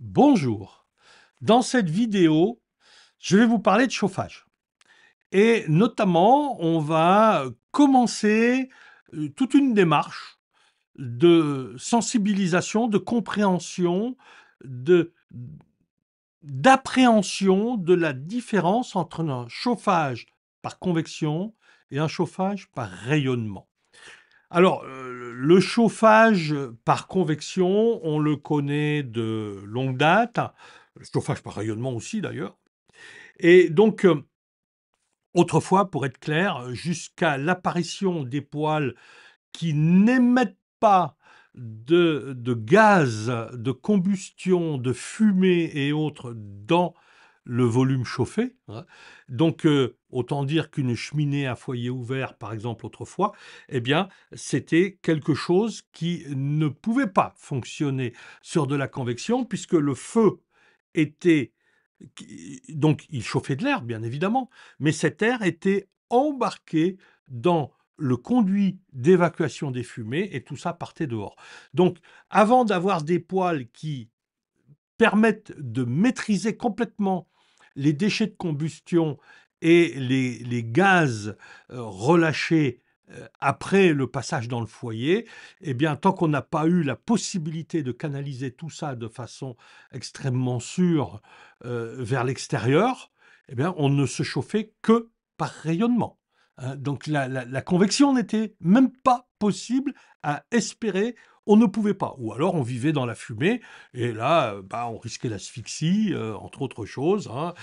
Bonjour. Dans cette vidéo, je vais vous parler de chauffage. Et notamment, on va commencer euh, toute une démarche de sensibilisation, de compréhension, de d'appréhension de la différence entre un chauffage par convection et un chauffage par rayonnement. Alors, euh, le chauffage par convection, on le connaît de longue date, le chauffage par rayonnement aussi d'ailleurs. Et donc, euh, autrefois, pour être clair, jusqu'à l'apparition des poils qui n'émettent pas de, gaz, de combustion, de fumée et autres dans le volume chauffé. Hein. Donc, euh, autant dire qu'une cheminée à foyer ouvert, par exemple, autrefois, eh bien, c'était quelque chose qui ne pouvait pas fonctionner sur de la convection, puisque le feu était... Donc, il chauffait de l'air, bien évidemment, mais cet air était embarqué dans le conduit d'évacuation des fumées et tout ça partait dehors. Donc, avant d'avoir des poils qui permettent de maîtriser complètement les déchets de combustion et les, gaz euh, relâchés euh, après le passage dans le foyer, eh bien, tant qu'on n'a pas eu la possibilité de canaliser tout ça de façon extrêmement sûre euh, vers l'extérieur, eh bien, on ne se chauffait que par rayonnement. Euh, donc la, la, convection n'était même pas possible à espérer. On ne pouvait pas. Ou alors on vivait dans la fumée, et là, euh, bah, on risquait l'asphyxie, euh, entre autres choses. Hein.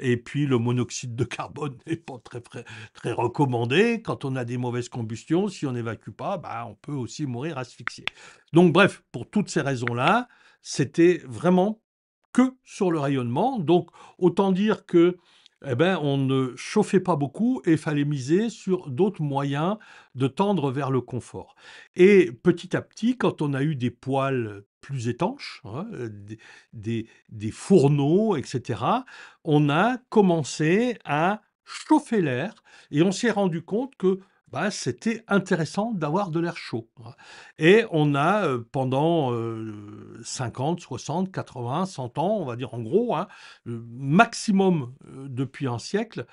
et puis le monoxyde de carbone n'est pas très, très, recommandé. Quand on a des mauvaises combustions, si on n'évacue pas, bah, on peut aussi mourir asphyxié. Donc bref, pour toutes ces raisons-là, c'était vraiment que sur le rayonnement. Donc autant dire que eh ben, on ne chauffait pas beaucoup et fallait miser sur d'autres moyens de tendre vers le confort. Et petit à petit, quand on a eu des poils plus étanches, hein, des fourneaux, etc., on a commencé à chauffer l'air et on s'est rendu compte que bah, c'était intéressant d'avoir de l'air chaud. Hein. Et on a pendant 50, 60, 80, 100 ans, on va dire en gros, hein, maximum depuis un siècle,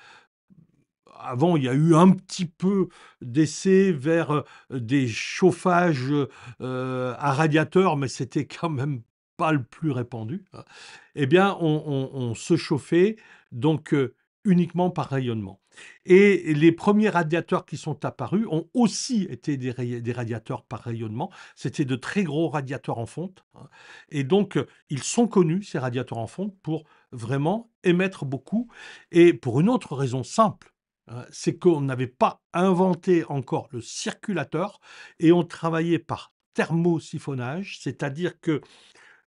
avant, il y a eu un petit peu d'essais vers des chauffages à radiateur, mais c'était quand même pas le plus répandu. Hein. Eh bien, on, on se chauffait donc uniquement par rayonnement. Et les premiers radiateurs qui sont apparus ont aussi été des, radiateurs par rayonnement. C'était de très gros radiateurs en fonte. Hein. Et donc, euh, ils sont connus, ces radiateurs en fonte, pour vraiment émettre beaucoup. Et pour une autre raison simple, hein, c'est qu'on n'avait pas inventé encore le circulateur et on travaillait par thermosiphonnage, c'est-à-dire que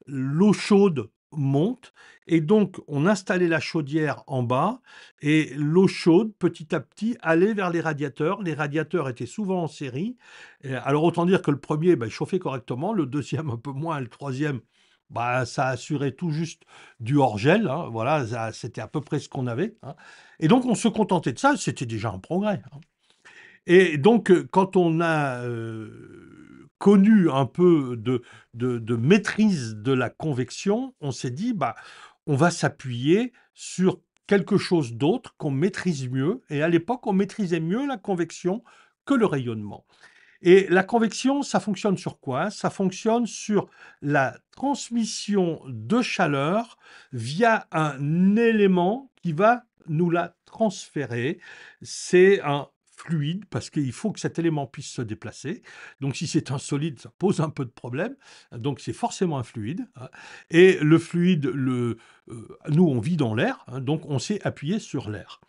l'eau chaude monte et donc on installait la chaudière en bas et l'eau chaude petit à petit allait vers les radiateurs. Les radiateurs étaient souvent en série. Euh, alors autant dire que le premier ben, chauffait correctement, le deuxième un peu moins, le troisième bah, ça assurait tout juste du hors-gel. Hein. voilà, c'était à peu près ce qu'on avait. Hein. Et donc, on se contentait de ça, c'était déjà un progrès. Hein. Et donc, euh, quand on a euh, connu un peu de, de, maîtrise de la convection, on s'est dit, bah, on va s'appuyer sur quelque chose d'autre qu'on maîtrise mieux. Et à l'époque, on maîtrisait mieux la convection que le rayonnement. Et la convection, ça fonctionne sur quoi Ça fonctionne sur la transmission de chaleur via un élément qui va nous la transférer. C'est un fluide parce qu'il faut que cet élément puisse se déplacer. Donc si c'est un solide, ça pose un peu de problème. Donc c'est forcément un fluide. Hein. Et le fluide, le, euh, nous on vit dans l'air, hein, donc on s'est appuyé sur l'air.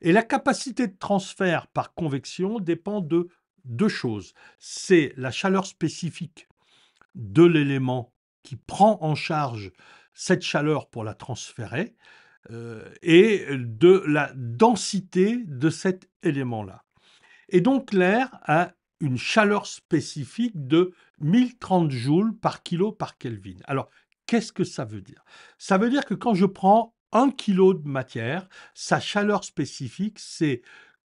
Et la capacité de transfert par convection dépend de deux choses. C'est la chaleur spécifique de l'élément qui prend en charge cette chaleur pour la transférer euh, et de la densité de cet élément-là. Et donc l'air a une chaleur spécifique de 1030 joules par kilo par Kelvin. Alors, qu'est-ce que ça veut dire Ça veut dire que quand je prends un kilo de matière, sa chaleur spécifique, c'est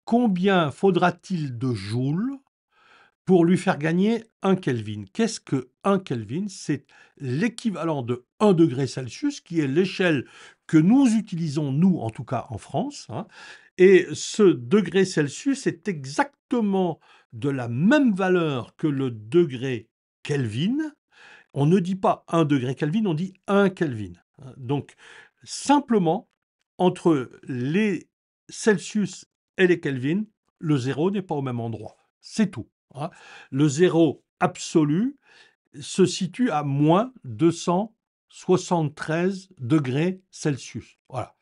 combien faudra-t-il de joules pour lui faire gagner 1 Kelvin. Qu'est-ce que 1 Kelvin C'est l'équivalent de 1 degré Celsius, qui est l'échelle que nous utilisons, nous en tout cas en France. Hein. Et ce degré Celsius est exactement de la même valeur que le degré Kelvin. On ne dit pas 1 degré Kelvin, on dit 1 Kelvin. Hein. Donc, simplement, entre les Celsius et les Kelvin, le zéro n'est pas au même endroit. C'est tout. Hein. Le zéro absolu se situe à moins 273 degrés Celsius. Voilà.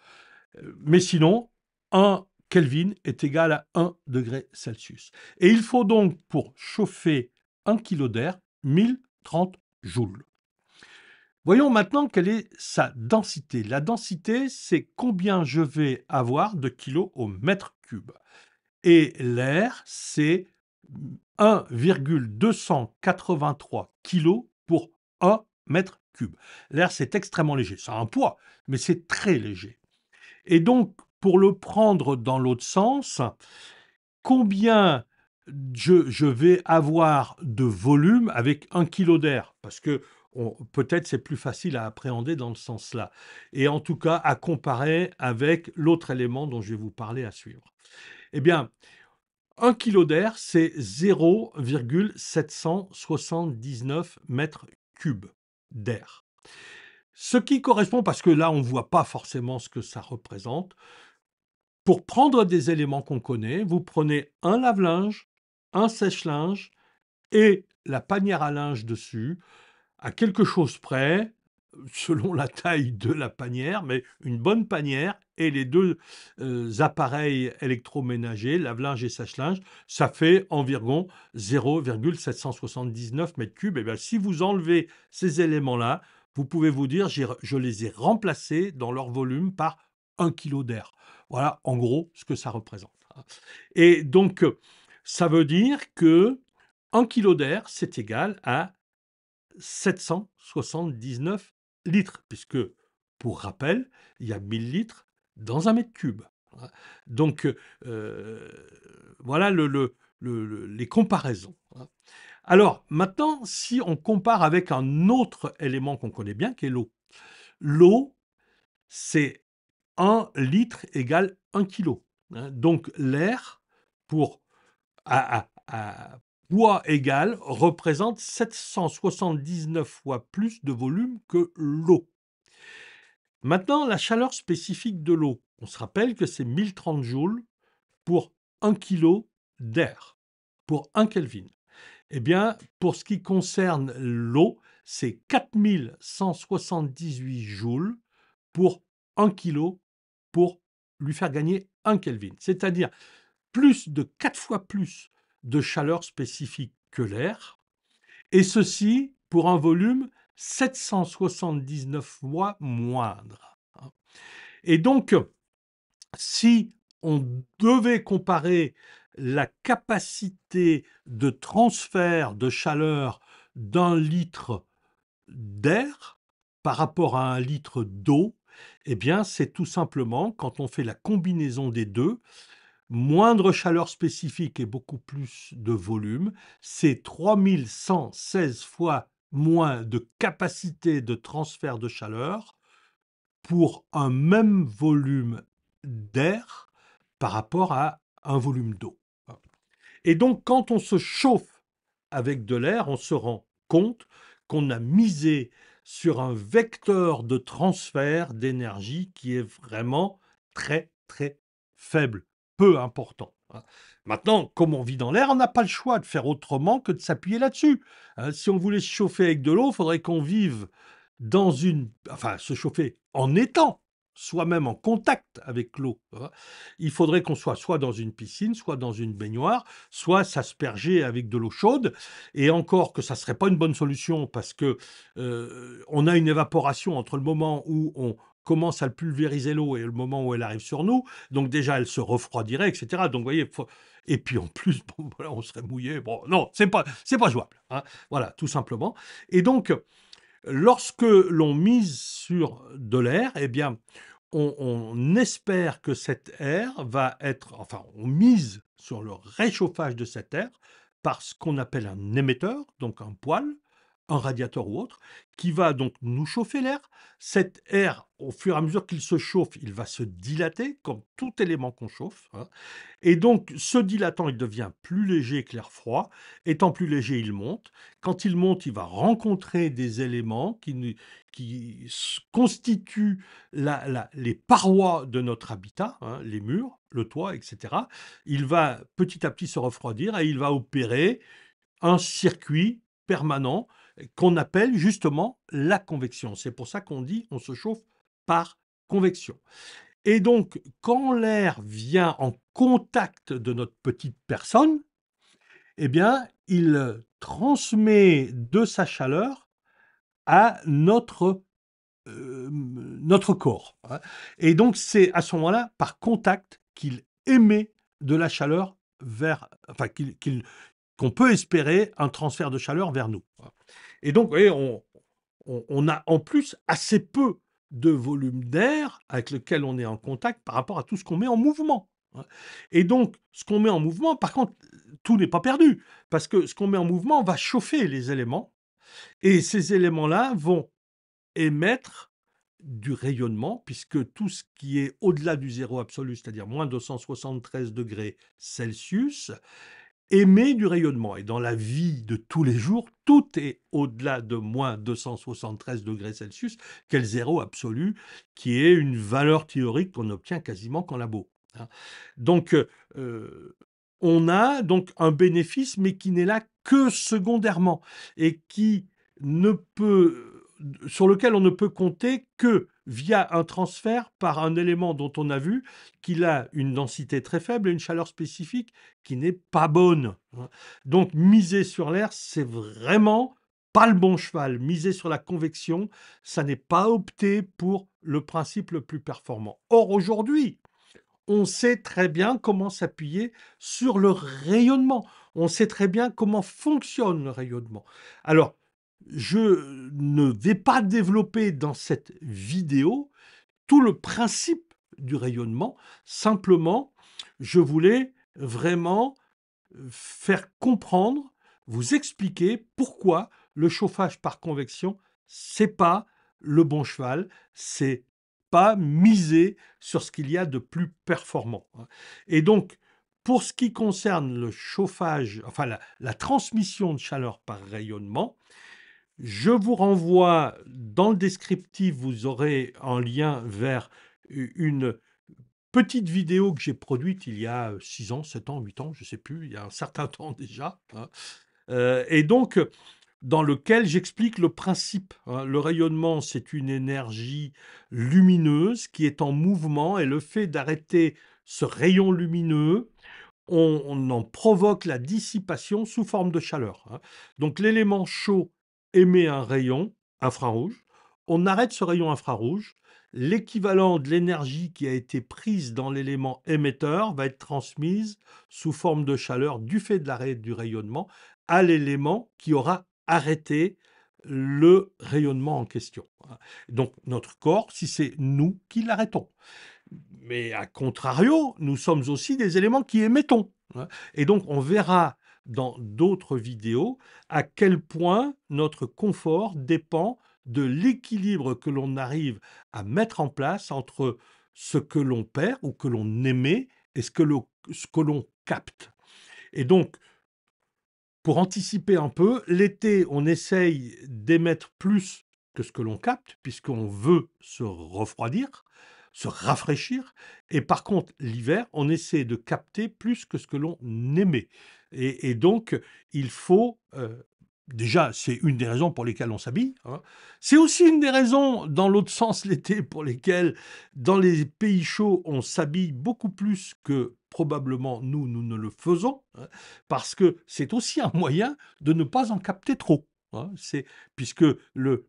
Mais sinon, 1 Kelvin est égal à 1 degré Celsius. Et il faut donc pour chauffer 1 kg d'air 1030 joules. Voyons maintenant quelle est sa densité. La densité, c'est combien je vais avoir de kilos au mètre cube. Et l'air, c'est 1,283 kg pour 1 mètre cube. L'air, c'est extrêmement léger. Ça a un poids, mais c'est très léger. Et donc, pour le prendre dans l'autre sens, combien je, vais avoir de volume avec 1 kg d'air Parce que peut-être c'est plus facile à appréhender dans le sens-là. Et en tout cas, à comparer avec l'autre élément dont je vais vous parler à suivre. Eh bien, 1 kg d'air, c'est 0,779 mètres cubes d'air. Ce qui correspond, parce que là, on ne voit pas forcément ce que ça représente, pour prendre des éléments qu'on connaît, vous prenez un lave-linge, un sèche-linge et la panière à linge dessus, à quelque chose près, selon la taille de la panière, mais une bonne panière et les deux euh, appareils électroménagers, lave-linge et sèche-linge, ça fait environ 0,779 m3. Et bien, si vous enlevez ces éléments-là, vous pouvez vous dire, je les ai remplacés dans leur volume par 1 kg d'air. Voilà, en gros, ce que ça représente. Hein. Et donc, ça veut dire que 1 kg d'air, c'est égal à 779 litres, puisque, pour rappel, il y a 1000 litres dans un mètre cube. Hein. Donc, euh, voilà le, les comparaisons. Hein. Alors, maintenant, si on compare avec un autre élément qu'on connaît bien, qui est l'eau. L'eau, c'est 1 litre égale 1 kilo. Hein. Donc, l'air, pour, poids égal représente 779 fois plus de volume que l'eau. Maintenant, la chaleur spécifique de l'eau. On se rappelle que c'est 1030 joules pour 1 kg d'air, pour 1 Kelvin. Eh bien, pour ce qui concerne l'eau, c'est 4178 joules pour 1 kg pour lui faire gagner 1 Kelvin. C'est-à-dire plus de 4 fois plus de chaleur spécifique que l'air, et ceci pour un volume 779 fois moindre. Et donc, si on devait comparer la capacité de transfert de chaleur d'un litre d'air par rapport à un litre d'eau, eh bien, c'est tout simplement, quand on fait la combinaison des deux, moindre chaleur spécifique et beaucoup plus de volume, c'est 3116 fois moins de capacité de transfert de chaleur pour un même volume d'air par rapport à un volume d'eau. Et donc quand on se chauffe avec de l'air, on se rend compte qu'on a misé sur un vecteur de transfert d'énergie qui est vraiment très très faible peu important. Hein. Maintenant, comme on vit dans l'air, on n'a pas le choix de faire autrement que de s'appuyer là-dessus. Hein. Si on voulait se chauffer avec de l'eau, il faudrait qu'on vive dans une... Enfin, se chauffer en étant soi-même en contact avec l'eau. Hein. Il faudrait qu'on soit soit dans une piscine, soit dans une baignoire, soit s'asperger avec de l'eau chaude. Et encore que ça ne serait pas une bonne solution parce que euh, on a une évaporation entre le moment où on commence à pulvériser l'eau et le moment où elle arrive sur nous, donc déjà elle se refroidirait, etc. Donc vous voyez, et puis en plus, bon, voilà, on serait mouillé. Bon, non, c'est pas, c'est pas jouable. Hein. Voilà, tout simplement. Et donc, lorsque l'on mise sur de l'air, eh bien, on, espère que cet air va être, enfin, on mise sur le réchauffage de cet air par ce qu'on appelle un émetteur, donc un poêle, un radiateur ou autre, qui va donc nous chauffer l'air. Cet air, au fur et à mesure qu'il se chauffe, il va se dilater, comme tout élément qu'on chauffe. Hein. Et donc, ce dilatant, il devient plus léger que l'air froid. Étant plus léger, il monte. Quand il monte, il va rencontrer des éléments qui, qui constituent les parois de notre habitat, hein, les murs, le toit, etc. Il va petit à petit se refroidir et il va opérer un circuit permanent qu'on appelle justement la convection. C'est pour ça qu'on dit on se chauffe par convection. Et donc, quand l'air vient en contact de notre petite personne, eh bien, il transmet de sa chaleur à notre, euh, notre corps. Hein. Et donc, c'est à ce moment-là, par contact, qu'il émet de la chaleur vers, enfin, qu'on peut espérer un transfert de chaleur vers nous. Hein. Et donc, vous voyez, on, a en plus assez peu de volume d'air avec lequel on est en contact par rapport à tout ce qu'on met en mouvement. Hein. Et donc, ce qu'on met en mouvement, par contre, tout n'est pas perdu, parce que ce qu'on met en mouvement va chauffer les éléments, et ces éléments-là vont émettre du rayonnement, puisque tout ce qui est au-delà du zéro absolu, c'est-à-dire moins 273 degrés Celsius, émet du rayonnement. Et dans la vie de tous les jours, tout est au-delà de moins 273 degrés Celsius, quel zéro absolu, qui est une valeur théorique qu'on obtient quasiment qu'en labo. Hein. Donc, euh, euh, on a donc un bénéfice, mais qui n'est là que secondairement et qui ne peut sur lequel on ne peut compter que via un transfert par un élément dont on a vu qu'il a une densité très faible et une chaleur spécifique qui n'est pas bonne. Donc miser sur l'air, c'est vraiment pas le bon cheval. Miser sur la convection, ça n'est pas opté pour le principe le plus performant. Or aujourd'hui, on sait très bien comment s'appuyer sur le rayonnement. On sait très bien comment fonctionne le rayonnement. Alors, je ne vais pas développer dans cette vidéo tout le principe du rayonnement, simplement je voulais vraiment euh, faire comprendre, vous expliquer pourquoi le chauffage par convection, c'est pas le bon cheval, c'est pas miser sur ce qu'il y a de plus performant. Hein. Et donc, pour ce qui concerne le chauffage, enfin la transmission de chaleur par rayonnement, je vous renvoie dans le descriptif, vous aurez un lien vers une petite vidéo que j'ai produite il y a 6 ans, 7 ans, 8 ans, je ne sais plus, il y a un certain temps déjà. Hein. Euh, et donc, dans lequel j'explique le principe. Hein. Le rayonnement, c'est une énergie lumineuse qui est en mouvement et le fait d'arrêter ce rayon lumineux, on, en provoque la dissipation sous forme de chaleur. Hein. Donc l'élément chaud émet un rayon infrarouge. On arrête ce rayon infrarouge. L'équivalent de l'énergie qui a été prise dans l'élément émetteur va être transmise sous forme de chaleur du fait de l'arrêt du rayonnement à l'élément qui aura arrêté le rayonnement en question. Donc notre corps, si c'est nous qui l'arrêtons. Mais à contrario, nous sommes aussi des éléments qui émettons. Et donc on verra dans d'autres vidéos, à quel point notre confort dépend de l'équilibre que l'on arrive à mettre en place entre ce que l'on perd ou que l'on émet et ce que l'on capte. Et donc, pour anticiper un peu, l'été, on essaye d'émettre plus que ce que l'on capte, puisqu'on veut se refroidir se rafraîchir. Et par contre, l'hiver, on essaie de capter plus que ce que l'on aimait. Et, donc, il faut... Euh, déjà, c'est une des raisons pour lesquelles on s'habille. Hein. C'est aussi une des raisons, dans l'autre sens, l'été, pour lesquelles, dans les pays chauds, on s'habille beaucoup plus que probablement nous, nous ne le faisons, hein, parce que c'est aussi un moyen de ne pas en capter trop. Hein, c'est puisque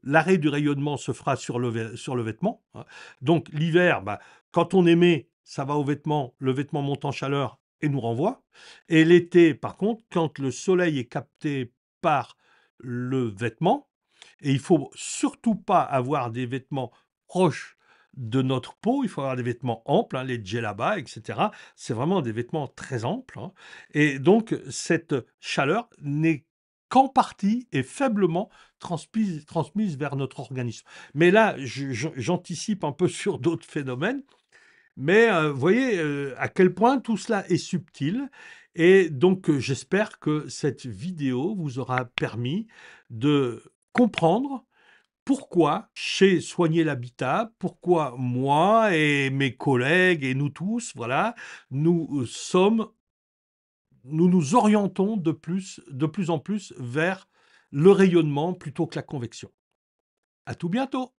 l'arrêt du rayonnement se fera sur le, sur le vêtement. Hein. Donc l'hiver, bah, quand on émet, ça va au vêtement, le vêtement monte en chaleur et nous renvoie. Et l'été, par contre, quand le soleil est capté par le vêtement, et il faut surtout pas avoir des vêtements proches de notre peau, il faut avoir des vêtements amples, hein, les djellabas, etc. C'est vraiment des vêtements très amples. Et donc, cette chaleur n'est qu'en partie est faiblement transmise, transmise vers notre organisme. Mais là, j'anticipe un peu sur d'autres phénomènes. Mais euh, vous voyez euh, à quel point tout cela est subtil. Et donc, euh, j'espère que cette vidéo vous aura permis de comprendre pourquoi chez Soigner l'Habitat, pourquoi moi et mes collègues et nous tous, voilà, nous sommes nous nous orientons de plus, en plus vers le rayonnement plutôt que la convection. À tout bientôt!